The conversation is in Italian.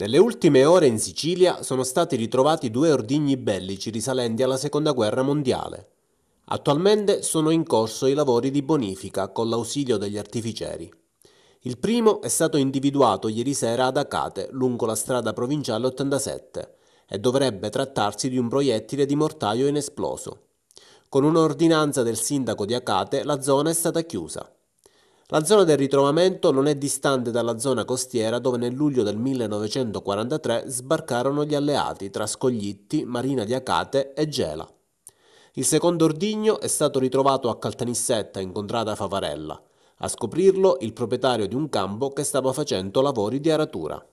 Nelle ultime ore in Sicilia sono stati ritrovati due ordigni bellici risalenti alla Seconda Guerra Mondiale. Attualmente sono in corso i lavori di bonifica con l'ausilio degli artificieri. Il primo è stato individuato ieri sera ad Acate, lungo la strada provinciale 87, e dovrebbe trattarsi di un proiettile di mortaio inesploso. Con un'ordinanza del sindaco di Acate la zona è stata chiusa. La zona del ritrovamento non è distante dalla zona costiera dove nel luglio del 1943 sbarcarono gli alleati tra Scoglitti, Marina di Acate e Gela. Il secondo ordigno è stato ritrovato a Caltanissetta in contrada Favarella. A scoprirlo il proprietario di un campo che stava facendo lavori di aratura.